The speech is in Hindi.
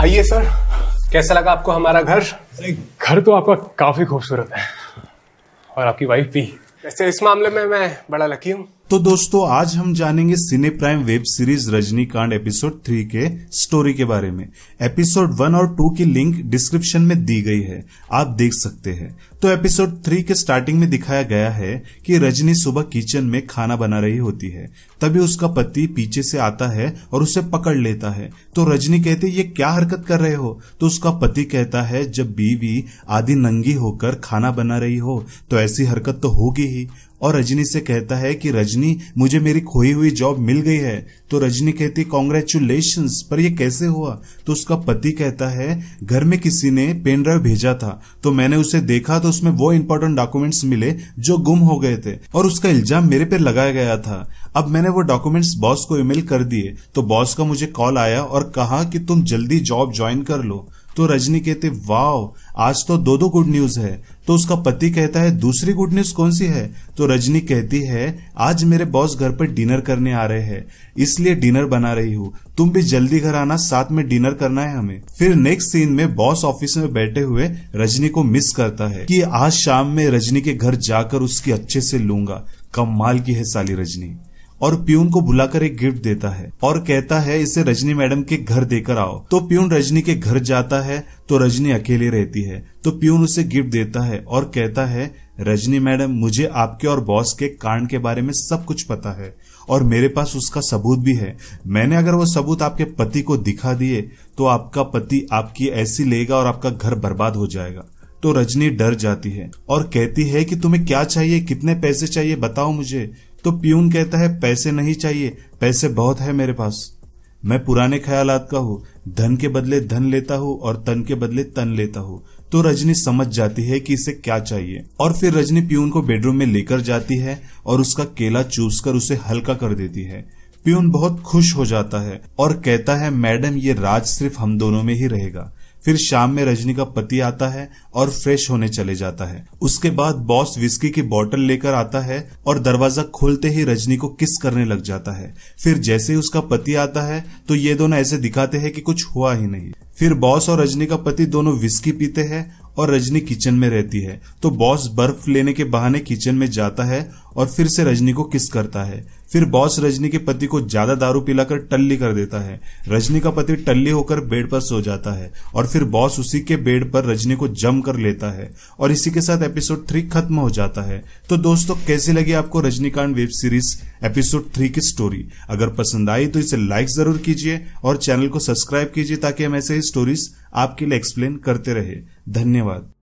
आइए सर कैसा लगा आपको हमारा घर घर तो आपका काफी खूबसूरत है और आपकी वाइफ भी वैसे इस मामले में मैं बड़ा लकी हूँ तो दोस्तों आज हम जानेंगे cine prime web series Rajinikanth episode three के स्टोरी के बारे में एपिसोड वन और टू की लिंक डिस्क्रिप्शन में दी गई है आप देख सकते हैं तो एपिसोड थ्री के स्टार्टिंग में दिखाया गया है कि रजनी सुबह किचन में खाना बना रही होती है तभी उसका पति पीछे से आता है और उसे पकड़ लेता है तो रजनी कहती है ये क्या हरकत कर रहे हो तो उसका पति कहता है जब बीवी आधी नंगी होकर खाना बना रही हो तो ऐसी हरकत तो होगी ही और रजनी से कहता है कि रजनी मुझे मेरी खोई हुई जॉब मिल गई है तो रजनी कहती कॉन्ग्रेचुलेशन पर यह कैसे हुआ तो उसका पति कहता है घर में किसी ने पेन ड्राइव भेजा था तो मैंने उसे देखा तो उसमें वो इम्पोर्टेंट डॉक्यूमेंट्स मिले जो गुम हो गए थे और उसका इल्जाम मेरे पे लगाया गया था अब मैंने वो डॉक्यूमेंट्स बॉस को ईमेल कर दिए तो बॉस का मुझे कॉल आया और कहा कि तुम जल्दी जॉब ज्वाइन कर लो तो रजनी कहते वाव आज तो दो दो गुड न्यूज है तो उसका पति कहता है दूसरी गुड न्यूज कौन सी है तो रजनी कहती है आज मेरे बॉस घर पर डिनर करने आ रहे हैं इसलिए डिनर बना रही हूँ तुम भी जल्दी घर आना साथ में डिनर करना है हमें फिर नेक्स्ट सीन में बॉस ऑफिस में बैठे हुए रजनी को मिस करता है कि आज शाम में रजनी के घर जाकर उसकी अच्छे से लूंगा कमाल की है साली रजनी और प्यून को बुलाकर एक गिफ्ट देता है और कहता है इसे रजनी मैडम के घर देकर आओ तो प्यून रजनी के घर जाता है तो रजनी अकेले रहती है तो प्यून उसे गिफ्ट देता है और कहता है रजनी मैडम मुझे आपके और बॉस के कांड के बारे में सब कुछ पता है और मेरे पास उसका सबूत भी है मैंने अगर वो सबूत आपके पति को दिखा दिए तो आपका पति आपकी ऐसी लेगा और आपका घर बर्बाद हो जाएगा तो रजनी डर जाती है और कहती है कि तुम्हें क्या चाहिए कितने पैसे चाहिए बताओ मुझे तो प्यून कहता है पैसे नहीं चाहिए पैसे बहुत है मेरे पास मैं पुराने ख्यालात का हूँ धन के बदले धन लेता हूँ और तन के बदले तन लेता हूँ तो रजनी समझ जाती है कि इसे क्या चाहिए और फिर रजनी प्यून को बेडरूम में लेकर जाती है और उसका केला चूस कर उसे हल्का कर देती है प्यून बहुत खुश हो जाता है और कहता है मैडम ये राज सिर्फ हम दोनों में ही रहेगा फिर शाम में रजनी का पति आता है और फ्रेश होने चले जाता है उसके बाद बॉस विस्की की बोतल लेकर आता है और दरवाजा खोलते ही रजनी को किस करने लग जाता है फिर जैसे ही उसका पति आता है तो ये दोनों ऐसे दिखाते हैं कि कुछ हुआ ही नहीं फिर बॉस और रजनी का पति दोनों विस्की पीते हैं और रजनी किचन में रहती है तो बॉस बर्फ लेने के बहाने किचन में जाता है और फिर से रजनी को किस करता है फिर बॉस रजनी के पति को ज्यादा दारू पिलाकर टल्ली कर देता है रजनी का पति टल्ली होकर बेड पर सो जाता है और फिर बॉस उसी के बेड पर रजनी को जम कर लेता है और इसी के साथ एपिसोड थ्री खत्म हो जाता है तो दोस्तों कैसी लगी आपको Rajinikanth web series episode three की स्टोरी अगर पसंद आई तो इसे लाइक जरूर कीजिए और चैनल को सब्सक्राइब कीजिए ताकि हम ऐसे ही स्टोरीज आपके लिए एक्सप्लेन करते रहे धन्यवाद